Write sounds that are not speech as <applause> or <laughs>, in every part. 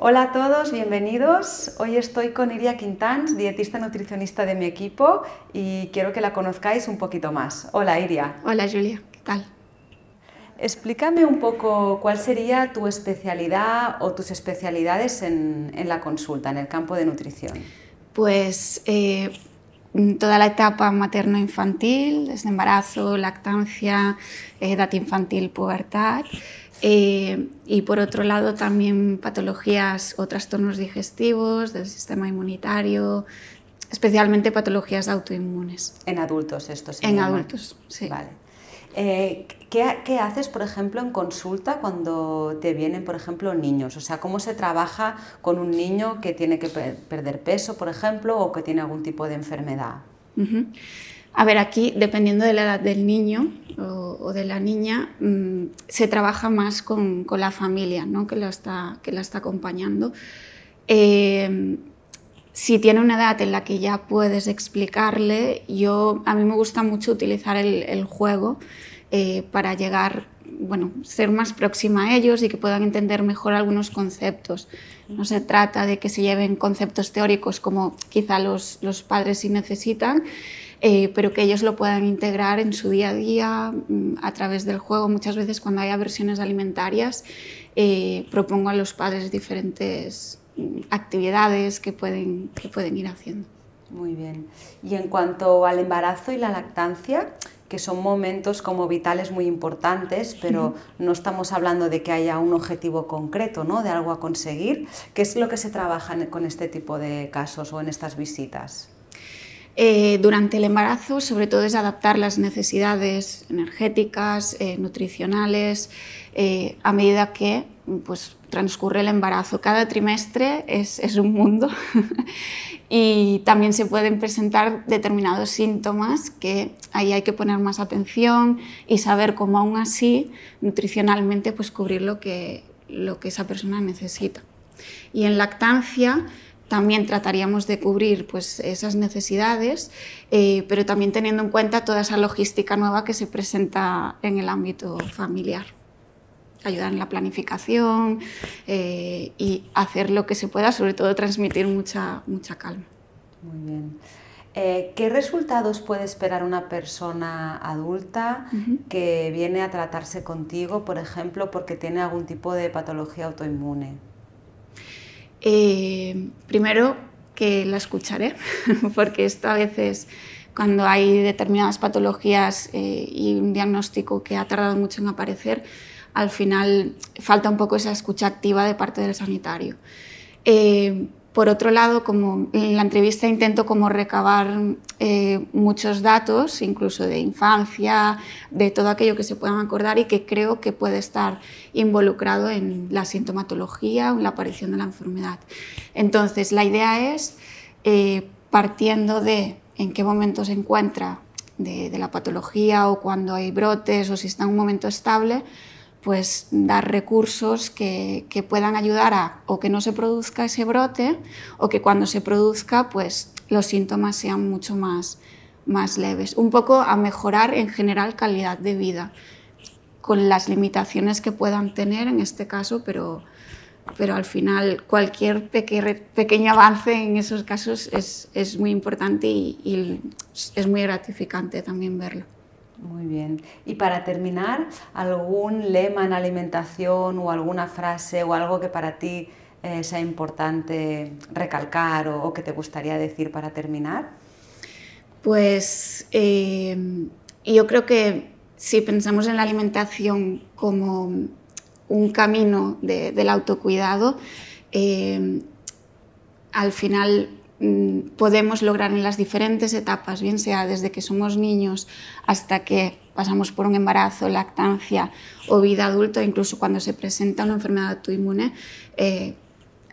Hola a todos, bienvenidos. Hoy estoy con Iria Quintans, dietista nutricionista de mi equipo y quiero que la conozcáis un poquito más. Hola Iria. Hola Julia, ¿qué tal? Explícame un poco cuál sería tu especialidad o tus especialidades en, la consulta, en el campo de nutrición. Pues eh, Mm, toda la etapa materno-infantil, desde embarazo, lactancia, eh, edad infantil, pubertad. Eh, y por otro lado también patologías o trastornos digestivos del sistema inmunitario, especialmente patologías autoinmunes. En adultos estos. En adultos, sí. Vale. Eh, ¿qué, haces, por ejemplo, en consulta cuando te vienen, por ejemplo, niños? O sea, ¿cómo se trabaja con un niño que tiene que perder peso, por ejemplo, o que tiene algún tipo de enfermedad? A ver, aquí, dependiendo de la edad del niño o, de la niña, mm, se trabaja más con, la familia ¿no? que, la está, que la está acompañando. Eh, si tiene una edad en la que ya puedes explicarle, yo, a mí me gusta mucho utilizar el, juego eh, para llegar, bueno, ser más próxima a ellos y que puedan entender mejor algunos conceptos. No se trata de que se lleven conceptos teóricos como quizá los, padres sí necesitan, eh, pero que ellos lo puedan integrar en su día a día mm, a través del juego. Muchas veces cuando hay versiones alimentarias eh, propongo a los padres diferentes actividades que pueden, que pueden ir haciendo. Muy bien. Y en cuanto al embarazo y la lactancia, que son momentos como vitales muy importantes, pero no estamos hablando de que haya un objetivo concreto, de algo a conseguir. ¿Qué es lo que se trabaja con este tipo de casos o en estas visitas? Eh, durante el embarazo, sobre todo, es adaptar las necesidades energéticas, eh, nutricionales, eh, a medida que pues, transcurre el embarazo. Cada trimestre es, un mundo <laughs> y también se pueden presentar determinados síntomas que ahí hay que poner más atención y saber cómo aún así nutricionalmente pues, cubrir lo que, esa persona necesita. Y en lactancia también trataríamos de cubrir pues, esas necesidades, eh, pero también teniendo en cuenta toda esa logística nueva que se presenta en el ámbito familiar ayudar en la planificación eh, y hacer lo que se pueda, sobre todo transmitir mucha, mucha calma. Muy bien. Eh, ¿Qué resultados puede esperar una persona adulta que viene a tratarse contigo, por ejemplo, porque tiene algún tipo de patología autoinmune? Eh, primero que la escucharé, <laughs> porque esto a veces cuando hay determinadas patologías y un diagnóstico que ha tardado mucho en aparecer, al final falta un poco esa escucha activa de parte del sanitario. Eh, por otro lado, como en la entrevista intento como recabar eh, muchos datos, incluso de infancia, de todo aquello que se puedan acordar y que creo que puede estar involucrado en la sintomatología o en la aparición de la enfermedad. Entonces, la idea es, eh, partiendo de en qué momento se encuentra de la patología o cuando hay brotes o si está en un momento estable, pues dar recursos que, puedan ayudar a o que no se produzca ese brote o que cuando se produzca pues los síntomas sean mucho más, leves. Un poco a mejorar en general calidad de vida con las limitaciones que puedan tener en este caso, pero, al final cualquier pequeño avance en esos casos es, muy importante y es muy gratificante también verlo. Muy bien. Y para terminar, ¿algún lema en alimentación o alguna frase o algo que para ti eh, sea importante recalcar o, que te gustaría decir para terminar? Pues em, yo creo que si pensamos en la alimentación como un camino del autocuidado, em, al final Mm, podemos lograr en las diferentes etapas, bien sea desde que somos niños hasta que pasamos por un embarazo, lactancia o vida adulta, incluso cuando se presenta una enfermedad autoinmune, eh,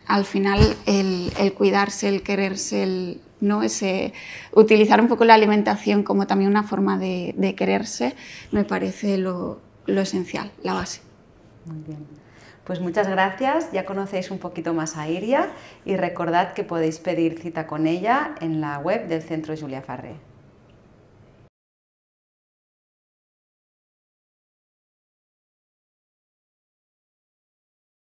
al final el, cuidarse, el quererse, el no ese utilizar un poco la alimentación como también una forma de, quererse, me parece lo, lo esencial, la base. Muy bien. Pues muchas gracias, ya conocéis un poquito más a Iria y recordad que podéis pedir cita con ella en la web del Centro Julia Farré.